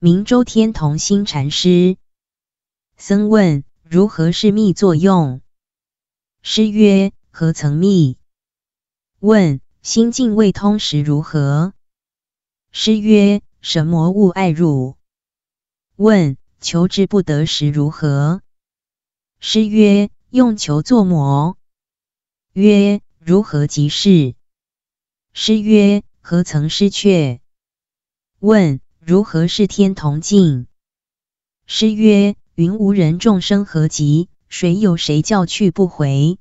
明周天童心禅师，僧问：如何是密作用？师曰：何曾密？问：心境未通时如何？师曰：什魔物爱汝？问：求之不得时如何？师曰：用求作魔。曰：如何即是？师曰：何曾失却？问。如何是天同境？诗曰：云无人，众生何及？谁有谁叫去不回？